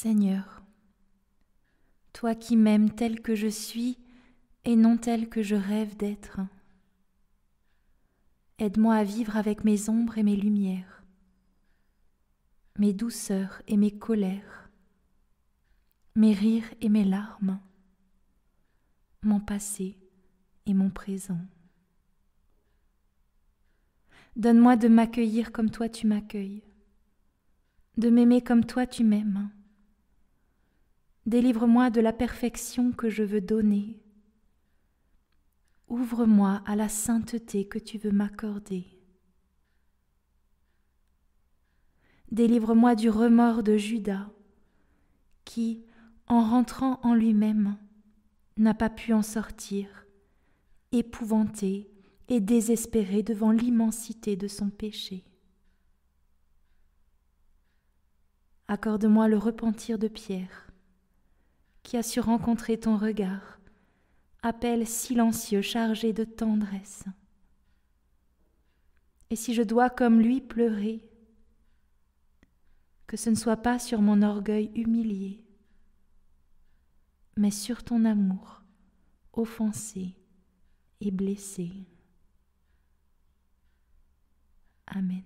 Seigneur, toi qui m'aimes tel que je suis et non tel que je rêve d'être, aide-moi à vivre avec mes ombres et mes lumières, mes douceurs et mes colères, mes rires et mes larmes, mon passé et mon présent. Donne-moi de m'accueillir comme toi tu m'accueilles, de m'aimer comme toi tu m'aimes Délivre-moi de la perfection que je veux donner. Ouvre-moi à la sainteté que tu veux m'accorder. Délivre-moi du remords de Judas, qui, en rentrant en lui-même, n'a pas pu en sortir, épouvanté et désespéré devant l'immensité de son péché. Accorde-moi le repentir de Pierre, qui a su rencontrer ton regard, appel silencieux chargé de tendresse. Et si je dois comme lui pleurer, que ce ne soit pas sur mon orgueil humilié, mais sur ton amour offensé et blessé. Amen.